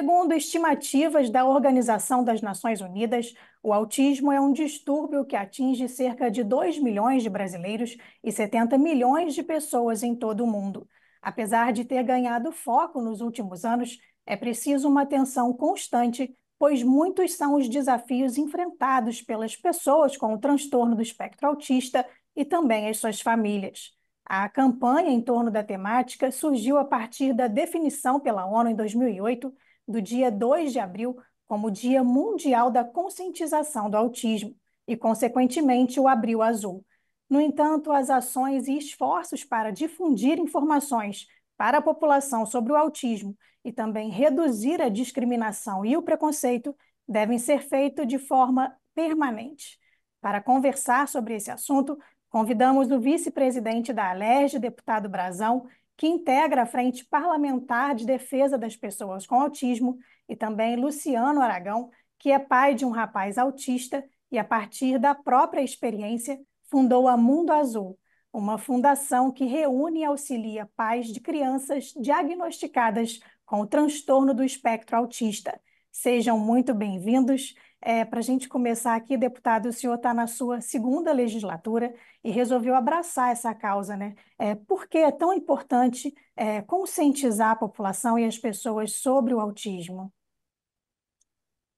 Segundo estimativas da Organização das Nações Unidas, o autismo é um distúrbio que atinge cerca de 2 milhões de brasileiros e 70 milhões de pessoas em todo o mundo. Apesar de ter ganhado foco nos últimos anos, é preciso uma atenção constante, pois muitos são os desafios enfrentados pelas pessoas com o transtorno do espectro autista e também as suas famílias. A campanha em torno da temática surgiu a partir da definição pela ONU em 2008 do dia 2 de abril como Dia Mundial da Conscientização do Autismo e, consequentemente, o Abril Azul. No entanto, as ações e esforços para difundir informações para a população sobre o autismo e também reduzir a discriminação e o preconceito devem ser feitos de forma permanente. Para conversar sobre esse assunto, convidamos o vice-presidente da Alerj, deputado Brazão, que integra a Frente Parlamentar de Defesa das Pessoas com Autismo, e também Luciano Aragão, que é pai de um rapaz autista e, a partir da própria experiência, fundou a Mundo Azul, uma fundação que reúne e auxilia pais de crianças diagnosticadas com o transtorno do espectro autista Sejam muito bem-vindos. É, Para a gente começar aqui, deputado, o senhor está na sua segunda legislatura e resolveu abraçar essa causa, né? É, por que é tão importante é, conscientizar a população e as pessoas sobre o autismo?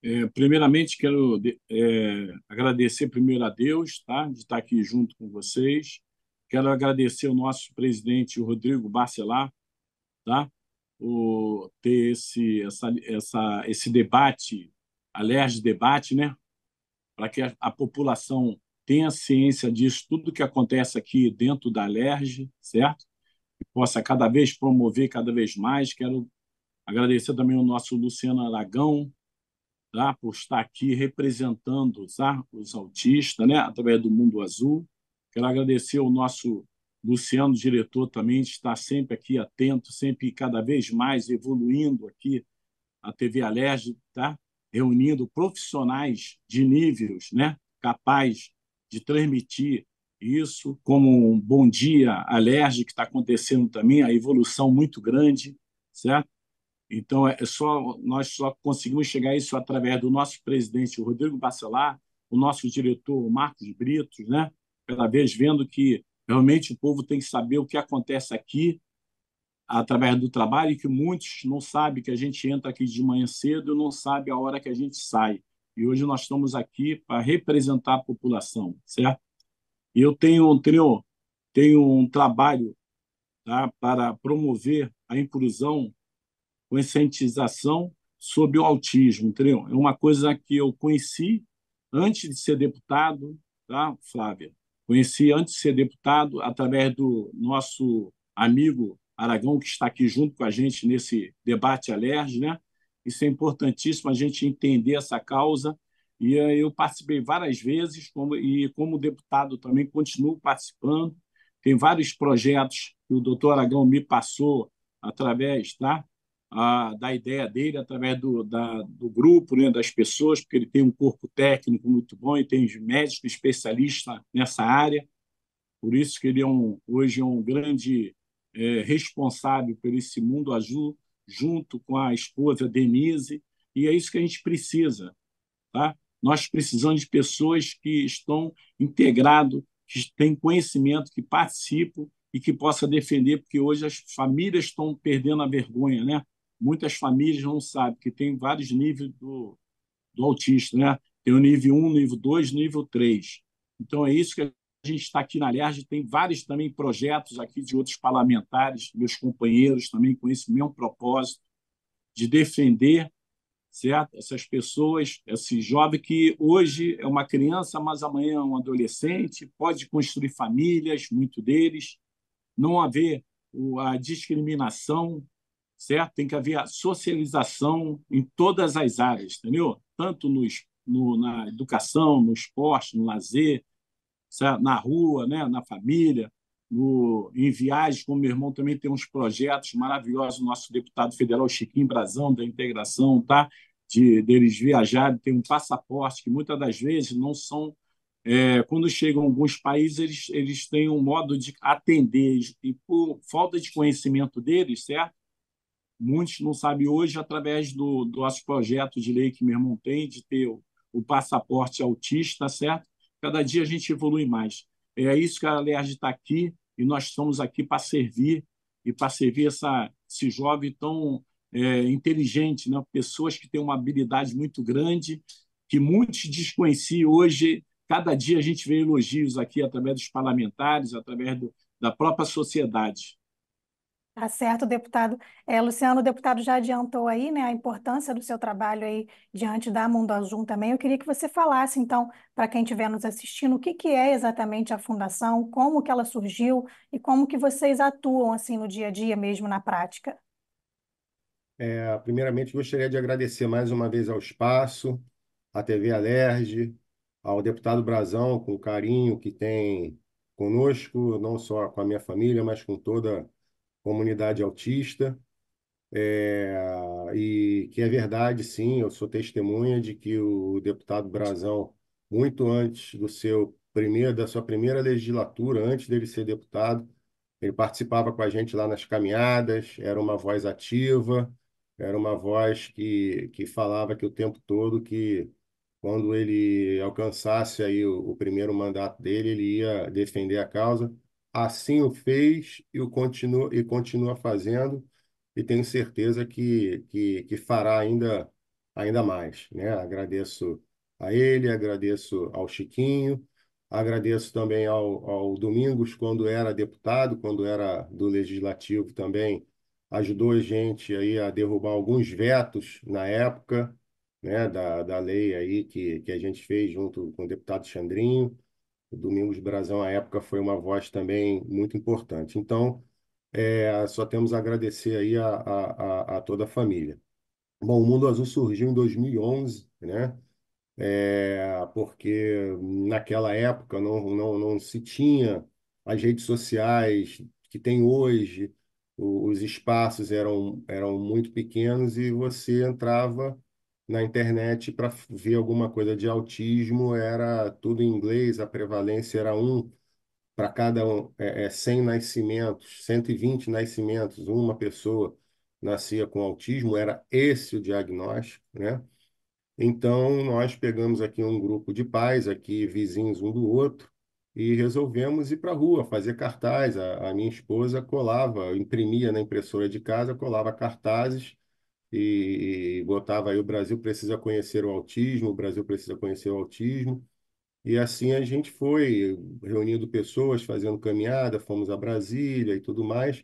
É, primeiramente, quero é, agradecer primeiro a Deus tá, de estar aqui junto com vocês. Quero agradecer o nosso presidente Rodrigo Barcelar, tá? o, ter esse, essa, essa, esse debate, alerge debate, né? para que a, a, população tenha ciência disso, tudo que acontece aqui dentro da alerge certo? possa cada vez promover cada vez mais. Quero agradecer também o nosso Luciano Aragão, tá? por estar aqui representando os, tá? os autistas, né? através do Mundo Azul. Quero agradecer o nosso Luciano, diretor, também está sempre aqui atento, sempre cada vez mais evoluindo aqui a TV Alerj, tá? reunindo profissionais de níveis né? capazes de transmitir isso, como um Bom Dia Alerj, que está acontecendo também, a evolução muito grande, certo? Então, é só, nós só conseguimos chegar a isso através do nosso presidente, Rodrigo Bacelar, o nosso diretor, Marcos Britos, né? cada vez vendo que Realmente o povo tem que saber o que acontece aqui através do trabalho e que muitos não sabem que a gente entra aqui de manhã cedo, e não sabe a hora que a gente sai. E hoje nós estamos aqui para representar a população, certo? E eu tenho, tenho, tenho um trabalho tá, para promover a inclusão, conscientização sobre o autismo, entendeu? É uma coisa que eu conheci antes de ser deputado, tá, Flávia? Conheci antes de ser deputado, através do nosso amigo Aragão, que está aqui junto com a gente nesse debate alerj, né? Isso é importantíssimo a gente entender essa causa. E eh, eu participei várias vezes como, e, como deputado, também continuo participando. Tem vários projetos que o doutor Aragão me passou através tá? a, da ideia dele através do, da, do grupo, né, das pessoas, porque ele tem um corpo técnico muito bom e tem médicos especialistas nessa área. Por isso que ele é um, hoje é um grande é, responsável por esse mundo azul, junto com a esposa Denise, e é isso que a gente precisa. Tá? Nós precisamos de pessoas que estão integrado, que têm conhecimento, que participam e que possa defender, porque hoje as famílias estão perdendo a vergonha, né? muitas famílias não sabem que tem vários níveis do, do autista, né? Tem o nível 1, nível 2, nível 3. Então, é isso que a gente está aqui na LERJ, tem vários também projetos aqui de outros parlamentares, meus companheiros também com esse mesmo propósito de defender certo? essas pessoas, esse jovem que hoje é uma criança, mas amanhã é um adolescente, pode construir famílias, muito deles, não haver a discriminação certo? Tem que haver socialização em todas as áreas, entendeu? Tanto no, no, na educação, no esporte, no lazer, certo? na rua, né? na família, no, em viagens, como meu irmão também tem uns projetos maravilhosos, nosso deputado federal Chiquinho Brazão, da integração, tá? De deles viajarem, tem um passaporte que muitas das vezes não são. É, quando chegam alguns países, eles, eles têm um modo de atender, e por falta de conhecimento deles, certo? Muitos não sabem hoje, através do, do nosso projeto de lei que meu irmão tem, de ter o, o passaporte autista, certo? Cada dia a gente evolui mais. É isso que a Alerj está aqui e nós estamos aqui para servir e para servir essa, esse jovem tão é, inteligente, né? pessoas que têm uma habilidade muito grande, que muitos desconheciam hoje. Cada dia a gente vê elogios aqui através dos parlamentares, através do, da própria sociedade. Tá certo, deputado. É, Luciano, o deputado já adiantou aí, né, a importância do seu trabalho aí diante da Mundo Azul também. Eu queria que você falasse, então, para quem estiver nos assistindo, o que que é exatamente a fundação, como que ela surgiu e como que vocês atuam, assim, no dia a dia mesmo, na prática. É, primeiramente, gostaria de agradecer mais uma vez ao espaço, à TV Alerj, ao deputado Brazão, com o carinho que tem conosco, não só com a minha família, mas com toda a comunidade autista, é, e que é verdade, sim, eu sou testemunha de que o deputado Brazão, muito antes do seu primeiro, da sua primeira legislatura, antes dele ser deputado, ele participava com a gente lá nas caminhadas, era uma voz ativa, era uma voz que, que falava que o tempo todo que quando ele alcançasse aí o, o primeiro mandato dele, ele ia defender a causa assim o fez e, o continua, e continua fazendo, e tenho certeza que, que, que fará ainda, ainda mais. Né? Agradeço a ele, agradeço ao Chiquinho, agradeço também ao, ao Domingos, quando era deputado, quando era do Legislativo também, ajudou a gente aí a derrubar alguns vetos na época, né, da, da lei aí que, que a gente fez junto com o deputado Xandrinho. O Domingos Brazão, à época, foi uma voz também muito importante. Então, é, só temos a agradecer aí a, a, a, toda a família. Bom, o Mundo Azul surgiu em 2011, né? É, porque naquela época não, não, não se tinha as redes sociais que tem hoje, os espaços eram, eram muito pequenos e você entrava na internet para ver alguma coisa de autismo, era tudo em inglês, a prevalência era um para cada um, é, é 100 nascimentos, 120 nascimentos, uma pessoa nascia com autismo, era esse o diagnóstico, né? Então, nós pegamos aqui um grupo de pais, aqui vizinhos um do outro, e resolvemos ir para a rua fazer cartaz. A, a, minha esposa colava, imprimia na impressora de casa, colava cartazes e botava aí o Brasil precisa conhecer o autismo, o Brasil precisa conhecer o autismo. E assim a gente foi reunindo pessoas, fazendo caminhada, fomos a Brasília e tudo mais.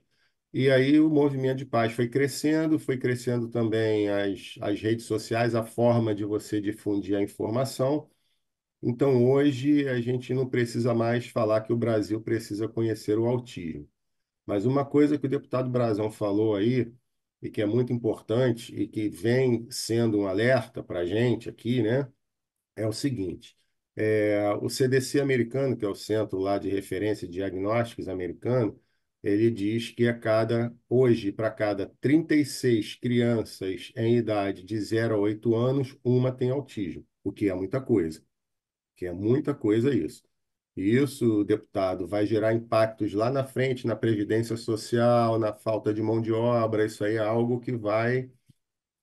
E aí o movimento de paz foi crescendo, foi crescendo também as, as redes sociais, a forma de você difundir a informação. Então hoje a gente não precisa mais falar que o Brasil precisa conhecer o autismo. Mas uma coisa que o deputado Brazão falou aí, e que é muito importante e que vem sendo um alerta para a gente aqui, né? É o seguinte: é, o CDC americano, que é o centro lá de referência de diagnósticos americano, ele diz que a cada hoje para cada 36 crianças em idade de 0 a 8 anos, uma tem autismo, o que é muita coisa. Que é muita coisa isso isso, deputado, vai gerar impactos lá na frente, na previdência social, na falta de mão de obra. Isso aí é algo que vai,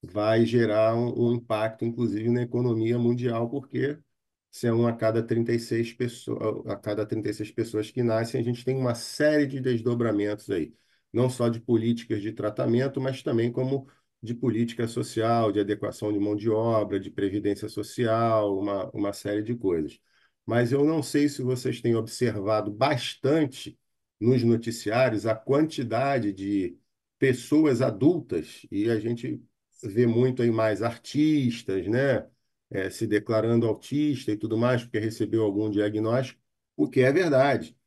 vai gerar um, um impacto, inclusive, na economia mundial, porque se é um a cada 36 pessoas, a cada 36 pessoas que nascem, a gente tem uma série de desdobramentos aí, não só de políticas de tratamento, mas também como de política social, de adequação de mão de obra, de previdência social, uma, uma série de coisas mas eu não sei se vocês têm observado bastante nos noticiários a quantidade de pessoas adultas, e a gente vê muito aí mais artistas, né? É, se declarando autista e tudo mais, porque recebeu algum diagnóstico, o que é verdade.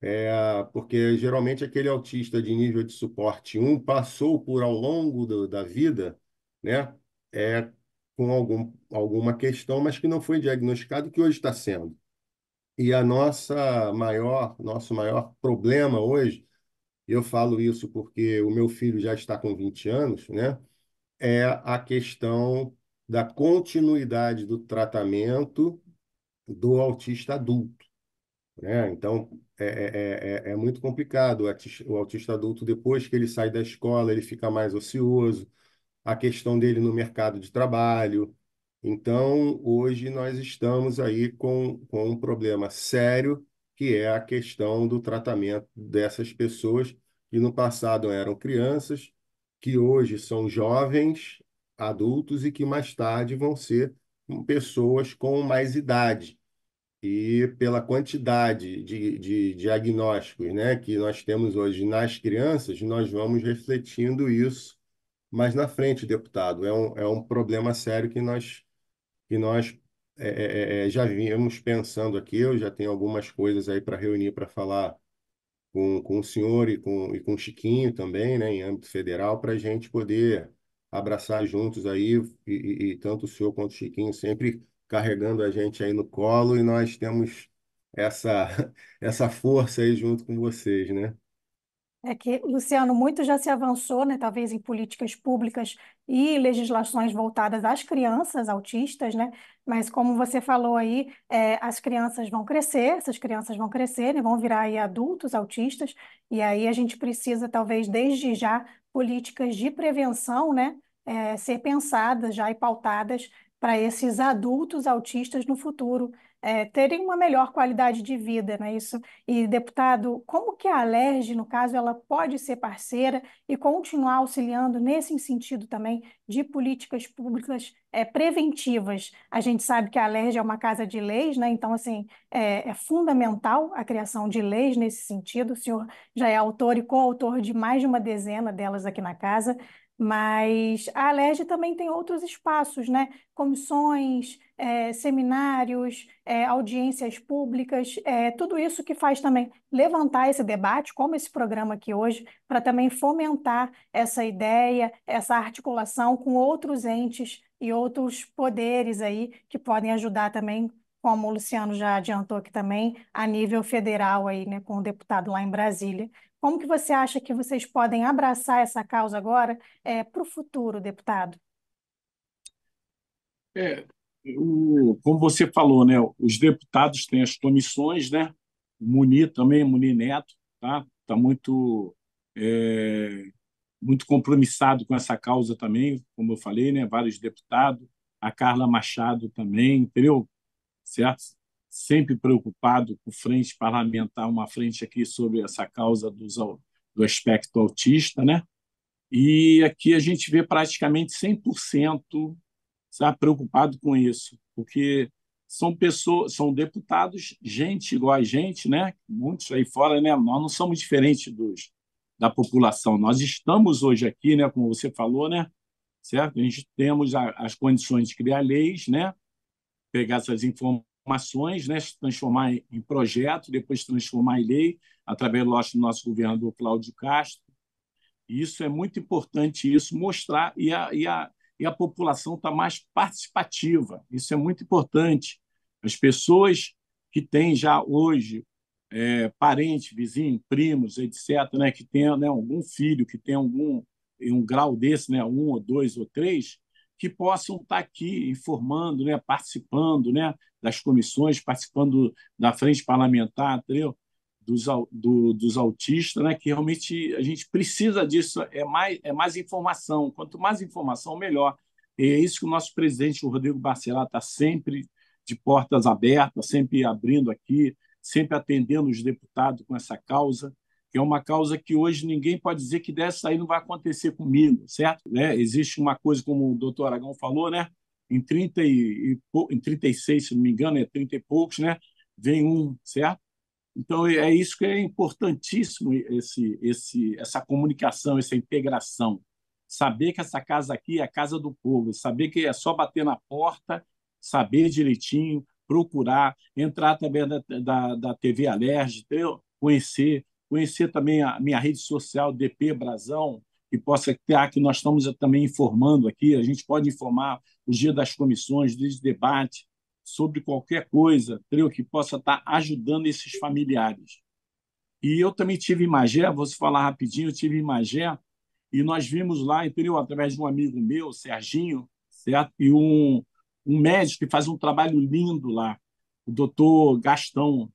É, porque geralmente aquele autista de nível de suporte 1 passou por ao longo do, da vida, né? É, com algum, alguma questão, mas que não foi diagnosticado, que hoje está sendo. E a nossa maior, nosso maior problema hoje, eu falo isso porque o meu filho já está com 20 anos, né? É a questão da continuidade do tratamento do autista adulto. Né? Então, é, é, é, muito complicado. O autista adulto, depois que ele sai da escola, ele fica mais ocioso, a questão dele no mercado de trabalho. Então, hoje nós estamos aí com, com um problema sério, que é a questão do tratamento dessas pessoas que no passado eram crianças, que hoje são jovens, adultos e que mais tarde vão ser pessoas com mais idade. E pela quantidade de, de diagnósticos né, que nós temos hoje nas crianças, nós vamos refletindo isso mais na frente, deputado. É um, é um problema sério que nós, que nós é, é, é, é já viemos pensando aqui. Eu já tenho algumas coisas aí para reunir para falar com, com o senhor e com, e com o Chiquinho também, né, em âmbito federal, para a gente poder abraçar juntos aí, e, e, e tanto o senhor quanto o Chiquinho sempre carregando a gente aí no colo, e nós temos essa, essa força aí junto com vocês, né? É que, Luciano, muito já se avançou, né, talvez em políticas públicas e legislações voltadas às crianças autistas, né? Mas como você falou aí, é, as crianças vão crescer, essas crianças vão crescer né, vão virar aí adultos autistas, e aí a gente precisa, talvez, desde já, políticas de prevenção, né? É, ser pensadas já e pautadas para esses adultos autistas no futuro é, terem uma melhor qualidade de vida, não é isso? E, deputado, como que a Alerj, no caso, ela pode ser parceira e continuar auxiliando nesse sentido também de políticas públicas é, preventivas? A gente sabe que a Alerj é uma casa de leis, né? então, assim, é, é fundamental a criação de leis nesse sentido. O senhor já é autor e coautor de mais de uma dezena delas aqui na casa, mas a Alerj também tem outros espaços, né? Comissões, é, seminários, é, audiências públicas, é, tudo isso que faz também levantar esse debate, como esse programa aqui hoje, para também fomentar essa ideia, essa articulação com outros entes e outros poderes aí que podem ajudar também, como o Luciano já adiantou aqui também, a nível federal aí, né, com o deputado lá em Brasília, como que você acha que vocês podem abraçar essa causa agora é, para o futuro, deputado? É, o, como você falou, né, os deputados têm as comissões, né? Muni também, Muni Neto, tá? Tá muito é, muito compromissado com essa causa também, como eu falei, né? Vários deputados, a Carla Machado também, entendeu? Certo? sempre preocupado com frente parlamentar, uma frente aqui sobre essa causa dos, do aspecto autista, né? E aqui a gente vê praticamente 100% sabe, preocupado com isso, porque são pessoas, são deputados, gente igual a gente, né? Muitos aí fora, né? Nós não somos diferentes dos da população. Nós estamos hoje aqui, né, como você falou, né? Certo? A gente temos a, as condições de criar leis, né? Pegar essas informações transformações, né, transformar em projeto, depois transformar em lei, através, do nosso governador Cláudio Castro. E isso é muito importante, isso mostrar, e a, e a, e a população está mais participativa, isso é muito importante. As pessoas que têm já hoje é, parente, vizinho, primos, etc., né, que tenha né, algum filho, que tenha algum um grau desse, né, um ou dois ou três, que possam estar tá aqui informando, né, participando né, das comissões, participando da frente parlamentar, entendeu? Dos, do, dos autistas, né, que realmente a gente precisa disso, é mais, é mais informação. Quanto mais informação, melhor. E é isso que o nosso presidente, o Rodrigo Barcelar, está sempre de portas abertas, sempre abrindo aqui, sempre atendendo os deputados com essa causa que é uma causa que hoje ninguém pode dizer que dessa aí não vai acontecer comigo, certo? Né? Existe uma coisa, como o doutor Aragão falou, né? em, 30 e, em 36, se não me engano, é né? 30 e poucos, né? vem um, certo? Então, é, é isso que é importantíssimo, esse, esse, essa comunicação, essa integração. Saber que essa casa aqui é a casa do povo, saber que é só bater na porta, saber direitinho, procurar, entrar também da, da, da TV Alerj, conhecer, conhecer também a minha rede social DP Brasão, que possa ter aqui, nós estamos também informando aqui, a gente pode informar o dia das comissões, de debate, sobre qualquer coisa, creio que possa estar ajudando esses familiares. E eu também tive em Magé, vou falar rapidinho, eu tive em Magé, e nós vimos lá, entendeu? através de um amigo meu, Serginho, certo? e um, um médico que faz um trabalho lindo lá, o doutor Gastão,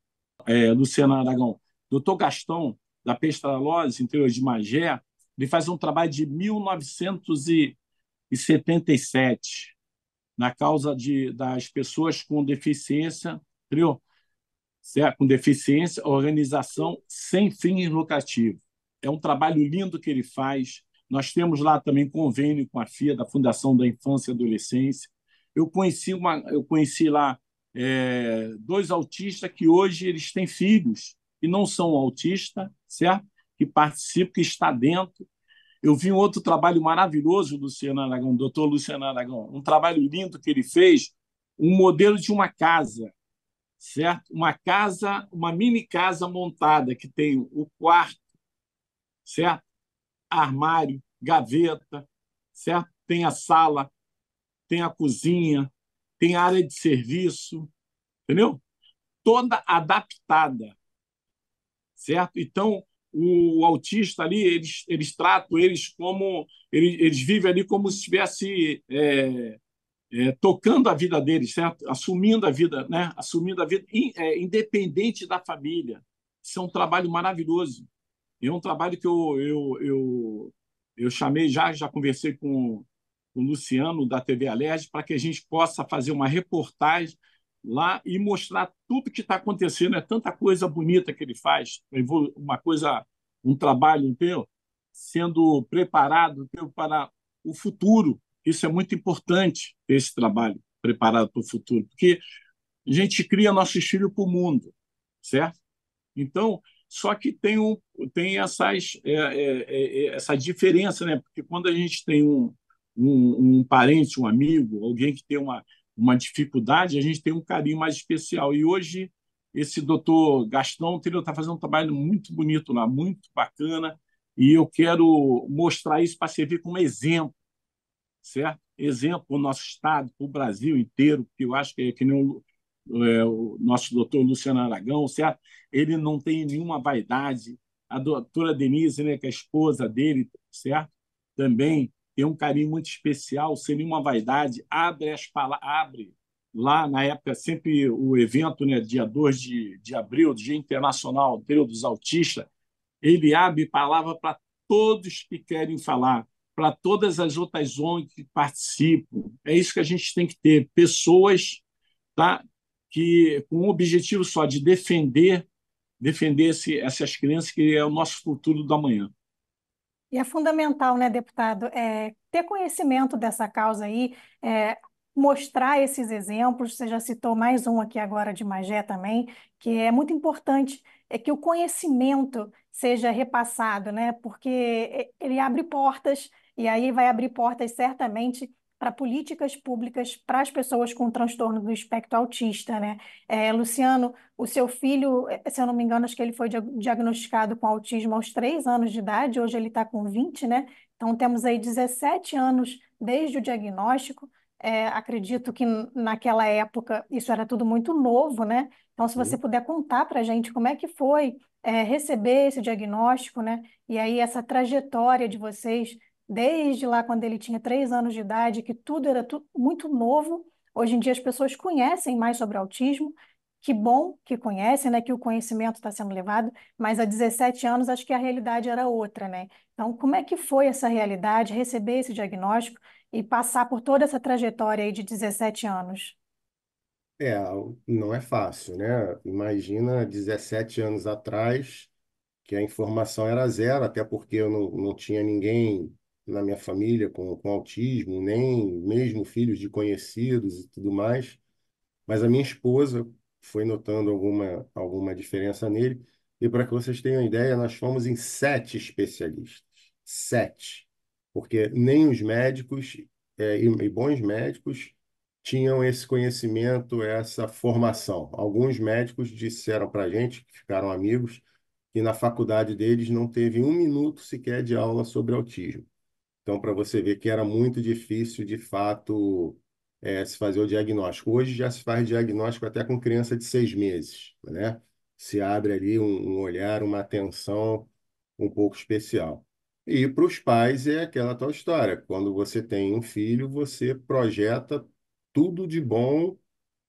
é, Luciano Aragão. Dr. Gastão, da Pestalozzi, interior de Magé, ele faz um trabalho de 1977 na causa de, das pessoas com deficiência, entendeu? Certo? com deficiência, organização sem fins lucrativos. É um trabalho lindo que ele faz. Nós temos lá também convênio com a FIA, da Fundação da Infância e Adolescência. Eu conheci, uma, eu conheci lá é, dois autistas que hoje eles têm filhos e não são autista, certo? Que participa, que está dentro. Eu vi um outro trabalho maravilhoso do Luciano Aragão, doutor Luciano Aragão, um trabalho lindo que ele fez, um modelo de uma casa, certo? Uma casa, uma mini casa montada que tem o quarto, certo? Armário, gaveta, certo? Tem a sala, tem a cozinha, tem a área de serviço, entendeu? Toda adaptada certo? Então, o autista ali, eles, eles tratam eles como. Eles, eles vivem ali como se estivesse é, é, tocando a vida deles, certo? Assumindo a vida, né? Assumindo a vida, in, é, independente da família. Isso é um trabalho maravilhoso. é um trabalho que eu, eu, eu, eu chamei já, já conversei com o Luciano, da TV Alerj, para que a gente possa fazer uma reportagem lá e mostrar tudo que está acontecendo. É tanta coisa bonita que ele faz, uma coisa, um trabalho inteiro sendo preparado para o futuro. Isso é muito importante, esse trabalho preparado para o futuro, porque a gente cria nossos filhos para o mundo, certo? Então, só que tem, um, tem essas, é, é, é, é, essa diferença, né? Porque quando a gente tem um, um, um parente, um amigo, alguém que tem uma, uma dificuldade, a gente tem um carinho mais especial. E hoje, esse doutor Gastão está fazendo um trabalho muito bonito lá, muito bacana, e eu quero mostrar isso para servir como exemplo, certo? Exemplo para o nosso Estado, para o Brasil inteiro, que eu acho que é que nem o, é, o nosso doutor Luciano Aragão, certo? Ele não tem nenhuma vaidade. A doutora Denise, né, que é a esposa dele, certo? Também tem um carinho muito especial, sem nenhuma vaidade, abre as abre lá na época, sempre o evento, né, dia 2 de, de abril, Dia Internacional, Período dos Autistas, ele abre palavra para todos que querem falar, para todas as outras ONGs que participam. É isso que a gente tem que ter, pessoas tá, que com o objetivo só de defender defender esse, essas crianças que é o nosso futuro do amanhã. E é fundamental, né, deputado, é, ter conhecimento dessa causa aí, é, mostrar esses exemplos. Você já citou mais um aqui agora de Magé também, que é muito importante é que o conhecimento seja repassado, né? Porque é, ele abre portas e aí vai abrir portas certamente para políticas públicas para as pessoas com transtorno do espectro autista, né? É, Luciano, o seu filho, é, se eu não me engano, acho que ele foi diagnosticado com autismo aos três anos de idade, hoje ele está com 20, né? Então temos aí 17 anos desde o diagnóstico. É, acredito que naquela época isso era tudo muito novo, né? Então, se você uhum. puder contar para a gente como é que foi é, receber esse diagnóstico, né? E aí essa trajetória de vocês desde lá quando ele tinha três anos de idade, que tudo era muito novo. Hoje em dia as pessoas conhecem mais sobre autismo, que bom que conhecem, né, que o conhecimento está sendo levado, mas há 17 anos acho que a realidade era outra, né? Então, como é que foi essa realidade, receber esse diagnóstico e passar por toda essa trajetória aí de 17 anos? É, não é fácil, né? Imagina 17 anos atrás, que a informação era zero, até porque eu não, não tinha ninguém na minha família com, com autismo, nem mesmo filhos de conhecidos e tudo mais. Mas a minha esposa foi notando alguma, alguma diferença nele. E para que vocês tenham ideia, nós fomos em sete especialistas. Sete. Porque nem os médicos é, e, e bons médicos tinham esse conhecimento, essa formação. Alguns médicos disseram para a gente, que ficaram amigos, que na faculdade deles não teve um minuto sequer de aula sobre autismo. Então, para você ver que era muito difícil, de fato, é, se fazer o diagnóstico. Hoje já se faz diagnóstico até com criança de seis meses, né? Se abre ali um, um olhar, uma atenção um pouco especial. E para os pais é aquela tal história. Quando você tem um filho, você projeta tudo de bom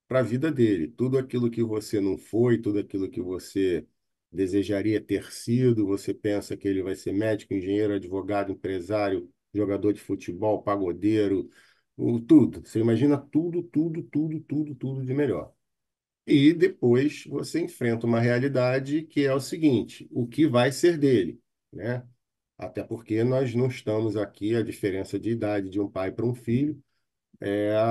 para a vida dele. Tudo aquilo que você não foi, tudo aquilo que você desejaria ter sido, você pensa que ele vai ser médico, engenheiro, advogado, empresário, jogador de futebol, pagodeiro, o, tudo. Você imagina tudo, tudo, tudo, tudo, tudo de melhor. E depois você enfrenta uma realidade que é o seguinte: o que vai ser dele, né? Até porque nós não estamos aqui, a diferença de idade de um pai para um filho, é a,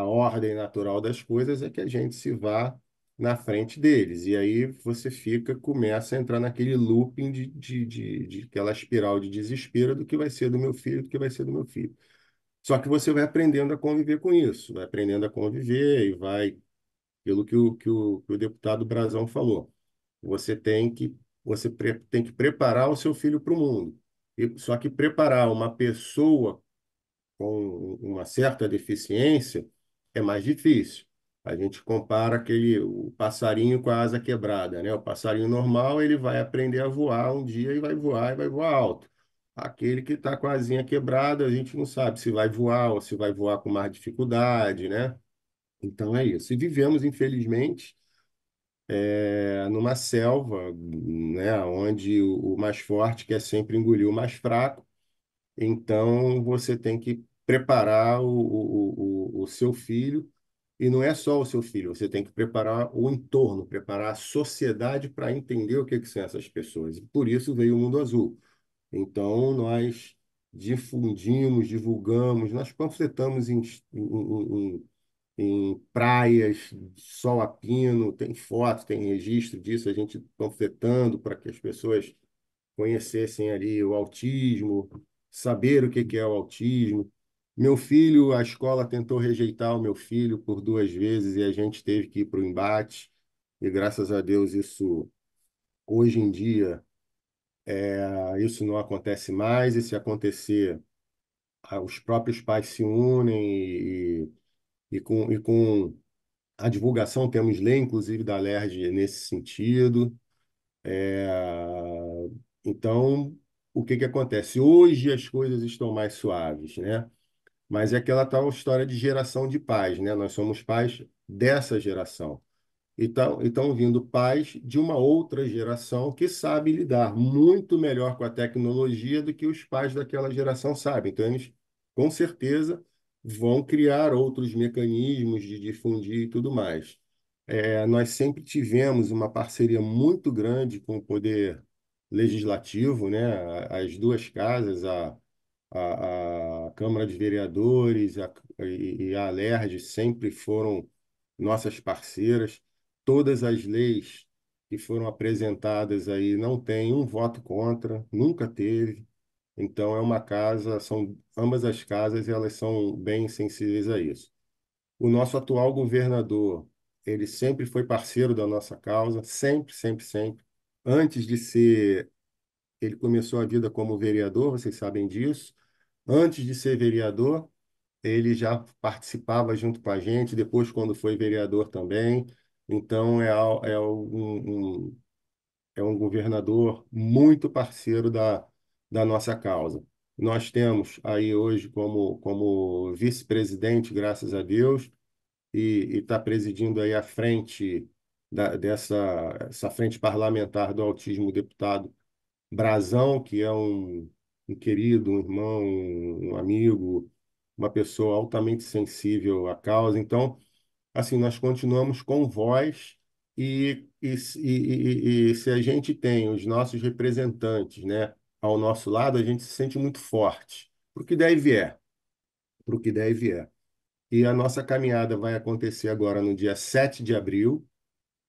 a, a ordem natural das coisas é que a gente se vá na frente deles. E aí você fica, começa a entrar naquele looping de, de, de, de, aquela espiral de desespero do que vai ser do meu filho, do que vai ser do meu filho. Só que você vai aprendendo a conviver com isso, vai aprendendo a conviver e vai, pelo que o, que o, que o deputado Brazão falou, você tem que você pre, tem que preparar o seu filho para o mundo. E, só que preparar uma pessoa com uma certa deficiência é mais difícil a gente compara aquele o passarinho com a asa quebrada, né? O passarinho normal, ele vai aprender a voar um dia e vai voar e vai voar alto. Aquele que está com a asinha quebrada, a gente não sabe se vai voar ou se vai voar com mais dificuldade, né? Então é isso. E vivemos, infelizmente, é, numa selva, né, onde o, mais forte quer sempre engolir o mais fraco. Então você tem que preparar o, o, o, o seu filho e não é só o seu filho, você tem que preparar o entorno, preparar a sociedade para entender o que, que são essas pessoas. E por isso veio o Mundo Azul. Então, nós difundimos, divulgamos, nós panfletamos em, em, em, em praias, sol a pino, tem foto, tem registro disso, a gente panfletando para que as pessoas conhecessem ali o autismo, saber o que, que é o autismo. Meu filho, a escola tentou rejeitar o meu filho por duas vezes e a gente teve que ir para o embate. E graças a Deus isso, hoje em dia, é, isso não acontece mais. E se acontecer, os próprios pais se unem e, e, com, e com a divulgação temos lei, inclusive, da LERJ nesse sentido. É, então, o que que acontece? Hoje as coisas estão mais suaves, né? Mas é aquela tal história de geração de pais, né? Nós somos pais dessa geração. Então, estão vindo pais de uma outra geração que sabe lidar muito melhor com a tecnologia do que os pais daquela geração sabem. Então, eles, com certeza, vão criar outros mecanismos de difundir e tudo mais. É, nós sempre tivemos uma parceria muito grande com o Poder Legislativo, né? as duas casas, a, a, a Câmara de Vereadores a, e a Alerj sempre foram nossas parceiras. Todas as leis que foram apresentadas aí não tem um voto contra, nunca teve. Então é uma casa, são ambas as casas elas são bem sensíveis a isso. O nosso atual governador, ele sempre foi parceiro da nossa causa, sempre, sempre, sempre. Antes de ser ele começou a vida como vereador, vocês sabem disso antes de ser vereador, ele já participava junto com a gente, depois, quando foi vereador também. Então, é, é, um, um, é um governador muito parceiro da, da nossa causa. Nós temos aí hoje como, como vice-presidente, graças a Deus, e está presidindo aí a frente da, dessa essa frente parlamentar do autismo, o deputado Brazão, que é um um querido, um irmão, um amigo, uma pessoa altamente sensível à causa. Então, assim, nós continuamos com voz e, e, e, e se a gente tem os nossos representantes, né, ao nosso lado, a gente se sente muito forte para o que der é? vier, para o que der e é. E a nossa caminhada vai acontecer agora no dia 7 de abril,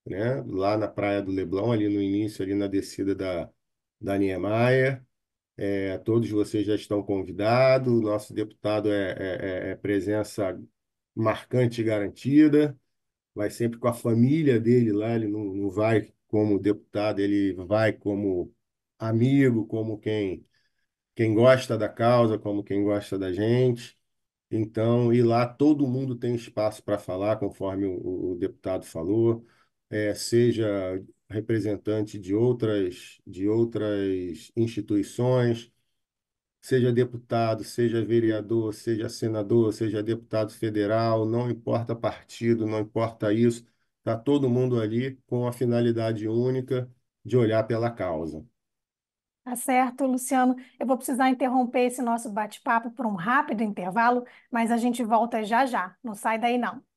né, lá na Praia do Leblon, ali no início, ali na descida da, da Niemeyer, é, todos vocês já estão convidados. Nosso deputado é, é, é, é presença marcante e garantida. Vai sempre com a família dele lá. Ele não, não vai como deputado, ele vai como amigo, como quem, quem gosta da causa, como quem gosta da gente. Então, e lá todo mundo tem espaço para falar, conforme o, o deputado falou. É, seja representante de outras, de outras instituições, seja deputado, seja vereador, seja senador, seja deputado federal, não importa partido, não importa isso, está todo mundo ali com a finalidade única de olhar pela causa. Tá certo, Luciano. Eu vou precisar interromper esse nosso bate-papo por um rápido intervalo, mas a gente volta já já. Não sai daí, não.